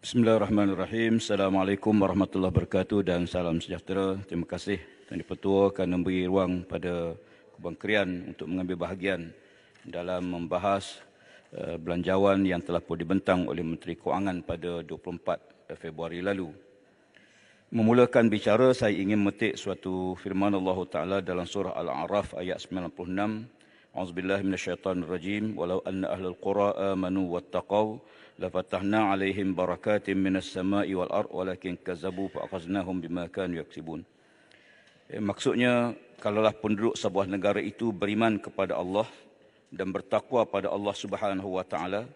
Bismillahirrahmanirrahim. Assalamualaikum warahmatullahi wabarakatuh dan salam sejahtera. Terima kasih Tuan Di Pertua kerana memberi ruang pada Kubang Krian untuk mengambil bahagian dalam membahas eh, belanjawan yang telah pun dibentang oleh Menteri Keuangan pada 24 Februari lalu. Memulakan bicara, saya ingin metik suatu firman Allah Ta'ala dalam surah Al-A'raf ayat أعوذ بالله من الشيطان الرجيم ولو أن أهل القرى آمنوا واتقوا لفتحنا عليهم بركات من السماء والأرض ولكن كذبوا فأخذناهم بما كانوا يكسبون maksudnya kalaulah penduduk sebuah negara itu beriman kepada Allah dan bertakwa pada Allah Subhanahu wa taala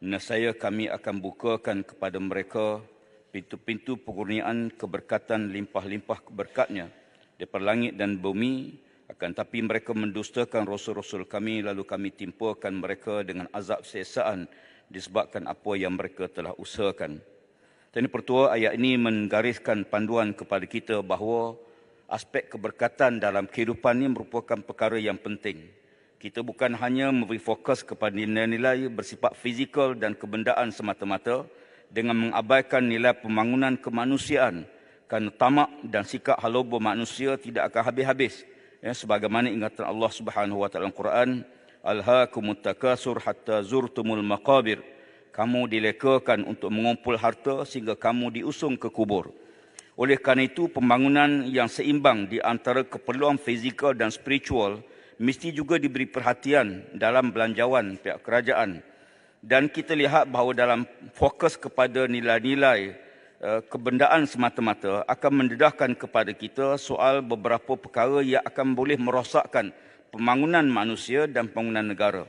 nescaya kami akan bukakan kepada mereka pintu-pintu pengurnian keberkatan limpah-limpah berkatnya daripada langit dan bumi lakukan. Tapi mereka mendustakan rasul-rasul kami lalu kami timpakan mereka dengan azab sesaan disebabkan apa yang mereka telah usahakan. Tadi pertua ayat ini menggariskan panduan kepada kita bahawa aspek keberkatan dalam kehidupan ini merupakan perkara yang penting. Kita bukan hanya memberi fokus kepada nilai-nilai bersifat fizikal dan kebendaan semata-mata dengan mengabaikan nilai pembangunan kemanusiaan kerana tamak dan sikap haloba manusia tidak akan habis-habis ya, sebagaimana ingatan Allah Subhanahu wa taala Al-Quran alhaakumut takasur hatta zurtumul maqabir kamu dilekakan untuk mengumpul harta sehingga kamu diusung ke kubur oleh kerana itu pembangunan yang seimbang di antara keperluan fizikal dan spiritual mesti juga diberi perhatian dalam belanjawan pihak kerajaan dan kita lihat bahawa dalam fokus kepada nilai-nilai Eh, kebendaan semata-mata akan mendedahkan kepada kita soal beberapa perkara yang akan boleh merosakkan pembangunan manusia dan pembangunan negara.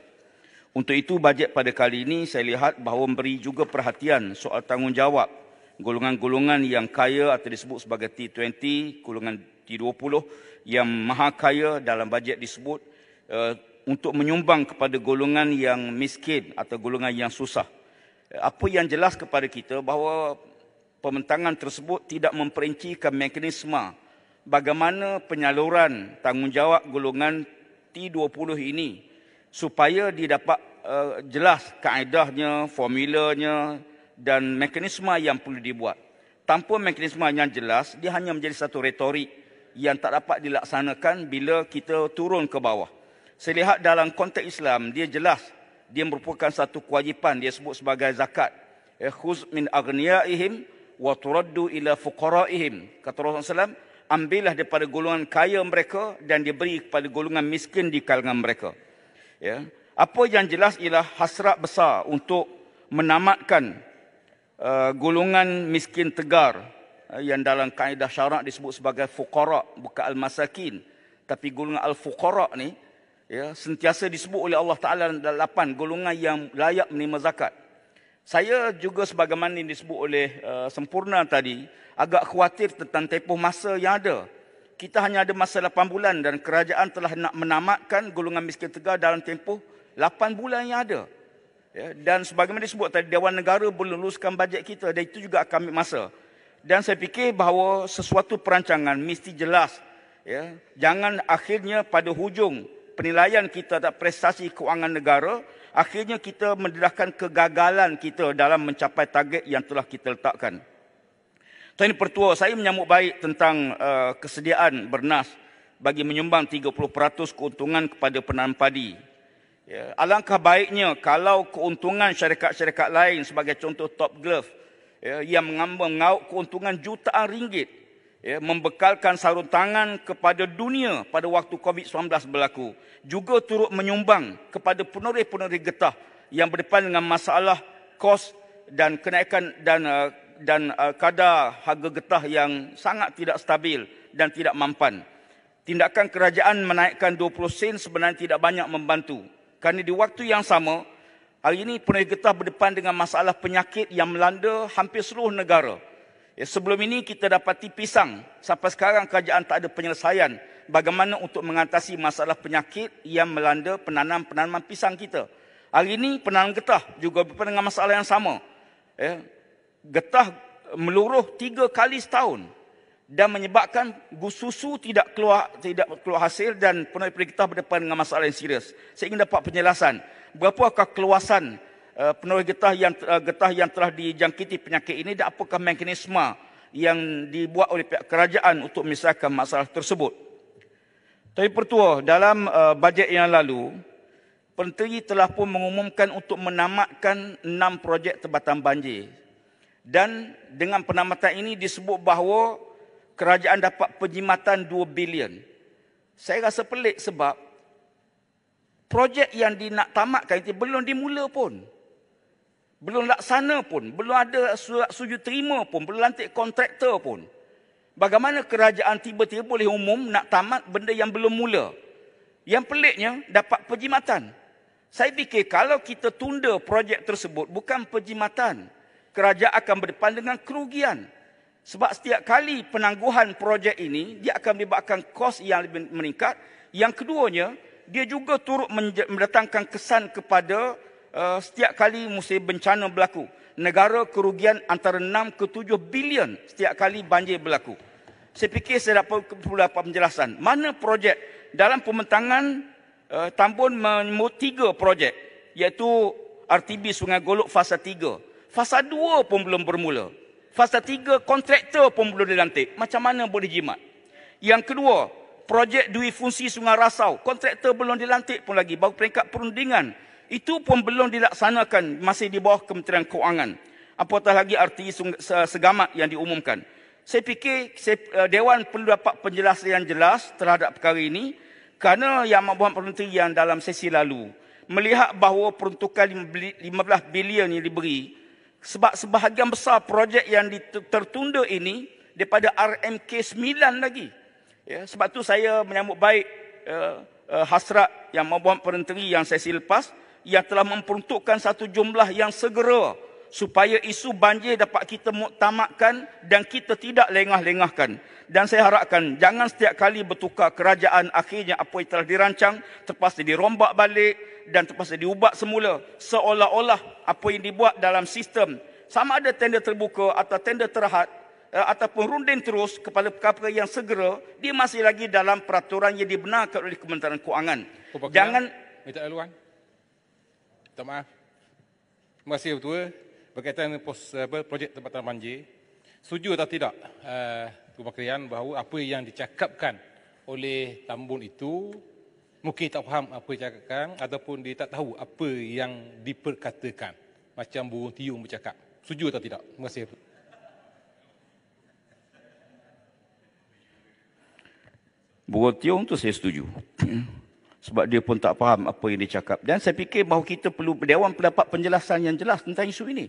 Untuk itu bajet pada kali ini saya lihat bahawa memberi juga perhatian soal tanggungjawab golongan-golongan yang kaya atau disebut sebagai T20, golongan T20 yang maha kaya dalam bajet disebut eh, untuk menyumbang kepada golongan yang miskin atau golongan yang susah. Eh, apa yang jelas kepada kita bahawa pementangan tersebut tidak memperincikan mekanisme bagaimana penyaluran tanggungjawab golongan T20 ini supaya didapat uh, jelas kaedahnya, formulanya dan mekanisme yang perlu dibuat. Tanpa mekanisme yang jelas, dia hanya menjadi satu retorik yang tak dapat dilaksanakan bila kita turun ke bawah. Saya lihat dalam konteks Islam, dia jelas dia merupakan satu kewajipan dia sebut sebagai zakat. Eh, khuz min agniyaihim wa turaddu ila fuqaraihim kata Rasulullah SAW, ambillah daripada golongan kaya mereka dan diberi kepada golongan miskin di kalangan mereka ya apa yang jelas ialah hasrat besar untuk menamatkan uh, golongan miskin tegar uh, yang dalam kaedah syarak disebut sebagai fuqara bukan al-masakin tapi golongan al-fuqara ni ya sentiasa disebut oleh Allah Taala dalam 8 golongan yang layak menerima zakat saya juga sebagaimana yang disebut oleh uh, sempurna tadi agak khawatir tentang tempoh masa yang ada. Kita hanya ada masa 8 bulan dan kerajaan telah nak menamatkan golongan miskin tegar dalam tempoh 8 bulan yang ada. Ya, dan sebagaimana disebut tadi Dewan Negara belum luluskan bajet kita dan itu juga akan ambil masa. Dan saya fikir bahawa sesuatu perancangan mesti jelas. Ya. Jangan akhirnya pada hujung penilaian kita tak prestasi keuangan negara akhirnya kita mendedahkan kegagalan kita dalam mencapai target yang telah kita letakkan. Tuan Pertua, saya menyambut baik tentang uh, kesediaan bernas bagi menyumbang 30% keuntungan kepada penanam padi. Ya, alangkah baiknya kalau keuntungan syarikat-syarikat lain sebagai contoh Top Glove ya, yang mengambang keuntungan jutaan ringgit ya, membekalkan sarung tangan kepada dunia pada waktu COVID-19 berlaku. Juga turut menyumbang kepada penoreh-penoreh getah yang berdepan dengan masalah kos dan kenaikan dan uh, dan uh, kadar harga getah yang sangat tidak stabil dan tidak mampan. Tindakan kerajaan menaikkan 20 sen sebenarnya tidak banyak membantu. Kerana di waktu yang sama, hari ini penerbit getah berdepan dengan masalah penyakit yang melanda hampir seluruh negara. Ya, sebelum ini kita dapati pisang, sampai sekarang kerajaan tak ada penyelesaian bagaimana untuk mengatasi masalah penyakit yang melanda penanam-penanaman pisang kita. Hari ini penanam getah juga berpengaruh dengan masalah yang sama. Ya, getah meluruh tiga kali setahun dan menyebabkan susu tidak keluar tidak keluar hasil dan penuh getah berdepan dengan masalah yang serius. Saya ingin dapat penjelasan. Berapakah keluasan Eh, penuh getah yang eh, getah yang telah dijangkiti penyakit ini dan apakah mekanisme yang dibuat oleh pihak kerajaan untuk menyelesaikan masalah tersebut. Tapi pertua, dalam eh, bajet yang lalu, Menteri telah pun mengumumkan untuk menamatkan enam projek tebatan banjir. Dan dengan penamatan ini disebut bahawa kerajaan dapat penjimatan 2 bilion. Saya rasa pelik sebab projek yang dinak tamatkan itu belum dimula pun belum laksana pun, belum ada surat suju terima pun, belum lantik kontraktor pun. Bagaimana kerajaan tiba-tiba boleh umum nak tamat benda yang belum mula. Yang peliknya, dapat perjimatan. Saya fikir kalau kita tunda projek tersebut bukan perjimatan, kerajaan akan berdepan dengan kerugian. Sebab setiap kali penangguhan projek ini, dia akan menyebabkan kos yang lebih meningkat. Yang keduanya, dia juga turut mendatangkan kesan kepada uh, setiap kali musim bencana berlaku. Negara kerugian antara 6 ke 7 bilion setiap kali banjir berlaku. Saya fikir saya dapat, beberapa penjelasan. Mana projek dalam pementangan uh, Tambun menyebut tiga projek iaitu RTB Sungai Golok fasa 3. Fasa 2 pun belum bermula. Fasa 3 kontraktor pun belum dilantik. Macam mana boleh jimat? Yang kedua, projek Dwi Fungsi Sungai Rasau. Kontraktor belum dilantik pun lagi. Baru peringkat perundingan. Itu pun belum dilaksanakan masih di bawah Kementerian Keuangan. Apatah lagi arti segamat yang diumumkan. Saya fikir eh, Dewan perlu dapat penjelasan yang jelas terhadap perkara ini kerana Yang Amat Berhormat Perdana yang dalam sesi lalu melihat bahawa peruntukan 15 bilion yang diberi sebab sebahagian besar projek yang tertunda ini daripada RMK 9 lagi. Ya, sebab tu saya menyambut baik uh, uh, hasrat yang membuat perenteri yang sesi lepas yang telah memperuntukkan satu jumlah yang segera supaya isu banjir dapat kita muktamadkan dan kita tidak lengah-lengahkan. Dan saya harapkan jangan setiap kali bertukar kerajaan akhirnya apa yang telah dirancang terpaksa dirombak balik dan terpaksa diubah semula seolah-olah apa yang dibuat dalam sistem sama ada tender terbuka atau tender terhad eh, ataupun runding terus kepada perkara yang segera dia masih lagi dalam peraturan yang dibenarkan oleh Kementerian Kewangan. Jangan lah. minta eluan. Minta maaf. Terima kasih Ketua. Berkaitan pos, apa, projek tempatan banjir, setuju atau tidak uh, eh, Kerian bahawa apa yang dicakapkan oleh Tambun itu mungkin tak faham apa yang dicakapkan ataupun dia tak tahu apa yang diperkatakan. Macam burung tiung bercakap. Setuju atau tidak? Terima kasih. Burung tiung itu saya setuju sebab dia pun tak faham apa yang dia cakap. Dan saya fikir bahawa kita perlu Dewan pendapat penjelasan yang jelas tentang isu ini.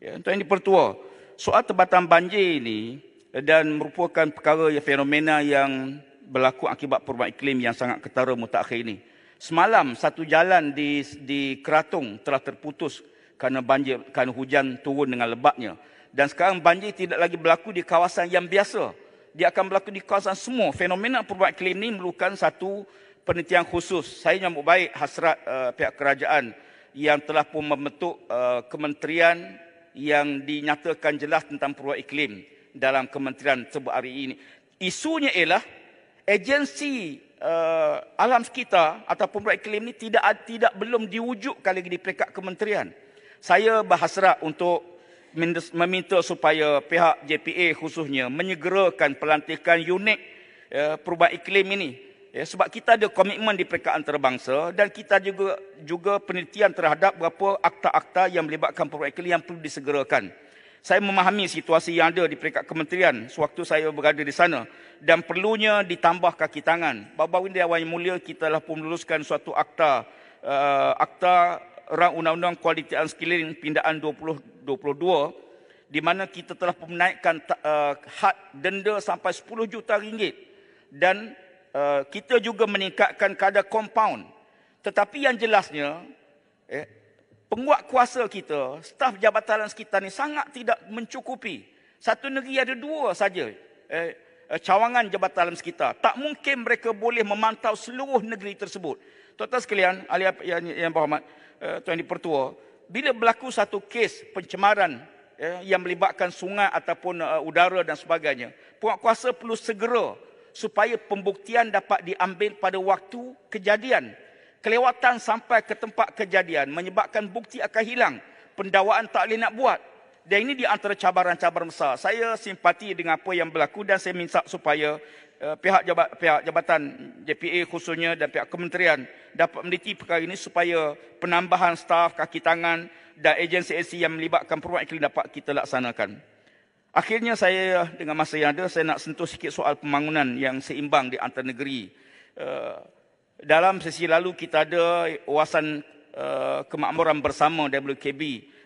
Ya, tuan yang dipertua, soal tebatan banjir ini dan merupakan perkara yang fenomena yang berlaku akibat perubahan iklim yang sangat ketara mutakhir ini. Semalam satu jalan di di Keratung telah terputus kerana banjir kerana hujan turun dengan lebatnya dan sekarang banjir tidak lagi berlaku di kawasan yang biasa. Dia akan berlaku di kawasan semua. Fenomena perubahan iklim ini memerlukan satu penelitian khusus. Saya nyambut baik hasrat uh, pihak kerajaan yang telah pun membentuk uh, kementerian yang dinyatakan jelas tentang perubahan iklim dalam kementerian tersebut hari ini. Isunya ialah agensi uh, alam sekitar ataupun perubahan iklim ini tidak tidak belum diwujudkan lagi di peringkat kementerian. Saya berhasrat untuk meminta supaya pihak JPA khususnya menyegerakan pelantikan unit perubahan iklim ini Ya, sebab kita ada komitmen di peringkat antarabangsa dan kita juga juga penelitian terhadap beberapa akta-akta yang melibatkan perubahan iklim yang perlu disegerakan. Saya memahami situasi yang ada di peringkat kementerian sewaktu saya berada di sana dan perlunya ditambah kaki tangan. bapak baru ini awal yang mulia kita telah pun meluluskan suatu akta uh, akta rang undang-undang kualiti unskilling pindaan 2022 di mana kita telah menaikkan uh, had denda sampai 10 juta ringgit dan Eh, kita juga meningkatkan kadar compound. Tetapi yang jelasnya, eh, penguat kuasa kita, staf jabatan sekitar ini sangat tidak mencukupi. Satu negeri ada dua saja eh, eh cawangan jabatan alam sekitar. Tak mungkin mereka boleh memantau seluruh negeri tersebut. Tuan-tuan sekalian, ahli yang, yang berhormat, eh, Tuan di Pertua, bila berlaku satu kes pencemaran eh, yang melibatkan sungai ataupun uh, udara dan sebagainya, penguat kuasa perlu segera supaya pembuktian dapat diambil pada waktu kejadian. Kelewatan sampai ke tempat kejadian menyebabkan bukti akan hilang. Pendawaan tak boleh nak buat. Dan ini di antara cabaran-cabaran besar. Saya simpati dengan apa yang berlaku dan saya minta supaya uh, pihak, jabat, pihak jabatan JPA khususnya dan pihak kementerian dapat meneliti perkara ini supaya penambahan staf, kaki tangan dan agensi-agensi yang melibatkan perubahan iklim dapat kita laksanakan. Akhirnya saya dengan masa yang ada saya nak sentuh sikit soal pembangunan yang seimbang di antara negeri. Eh, dalam sesi lalu kita ada wawasan eh, kemakmuran bersama WKB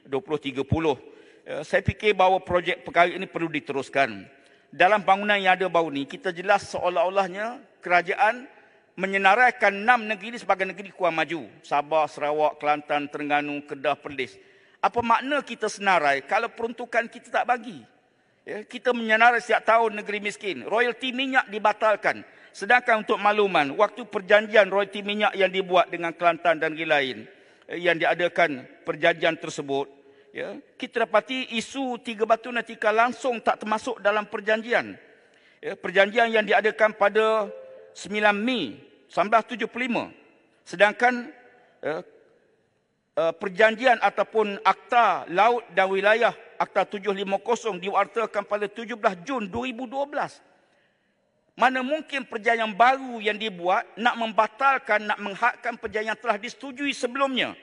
2030. Eh, saya fikir bahawa projek perkara ini perlu diteruskan. Dalam bangunan yang ada baru ini kita jelas seolah-olahnya kerajaan menyenaraikan enam negeri ini sebagai negeri kuat maju. Sabah, Sarawak, Kelantan, Terengganu, Kedah, Perlis. Apa makna kita senarai kalau peruntukan kita tak bagi? Ya, kita menyenara setiap tahun negeri miskin. Royalti minyak dibatalkan. Sedangkan untuk makluman, waktu perjanjian royalti minyak yang dibuat dengan Kelantan dan negeri lain eh, yang diadakan perjanjian tersebut, ya, kita dapati isu tiga batu natika langsung tak termasuk dalam perjanjian. Ya, perjanjian yang diadakan pada 9 Mei 1975. Sedangkan ya, perjanjian ataupun akta laut dan wilayah Akta 750 diwartakan pada 17 Jun 2012. Mana mungkin perjanjian baru yang dibuat nak membatalkan, nak menghakkan perjanjian yang telah disetujui sebelumnya.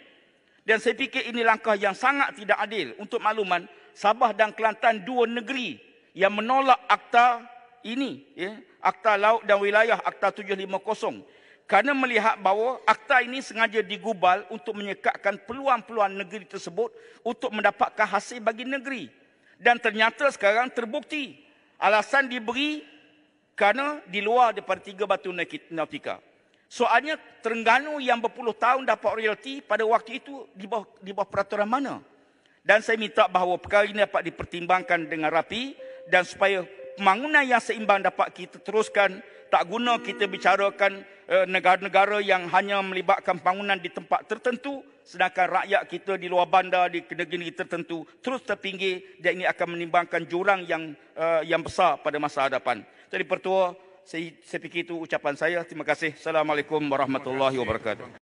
Dan saya fikir ini langkah yang sangat tidak adil untuk makluman Sabah dan Kelantan dua negeri yang menolak akta ini. Ya, akta Laut dan Wilayah Akta 750 kerana melihat bahawa akta ini sengaja digubal untuk menyekatkan peluang-peluang negeri tersebut untuk mendapatkan hasil bagi negeri dan ternyata sekarang terbukti alasan diberi kerana di luar daripada tiga batu nautika. Soalnya Terengganu yang berpuluh tahun dapat royalti pada waktu itu di bawah, di bawah peraturan mana? Dan saya minta bahawa perkara ini dapat dipertimbangkan dengan rapi dan supaya pembangunan yang seimbang dapat kita teruskan tak guna kita bicarakan eh, negara-negara yang hanya melibatkan pembangunan di tempat tertentu sedangkan rakyat kita di luar bandar di negeri-negeri tertentu terus terpinggir dan ini akan menimbangkan jurang yang eh, yang besar pada masa hadapan. Jadi pertua saya, saya fikir itu ucapan saya. Terima kasih. Assalamualaikum warahmatullahi wabarakatuh.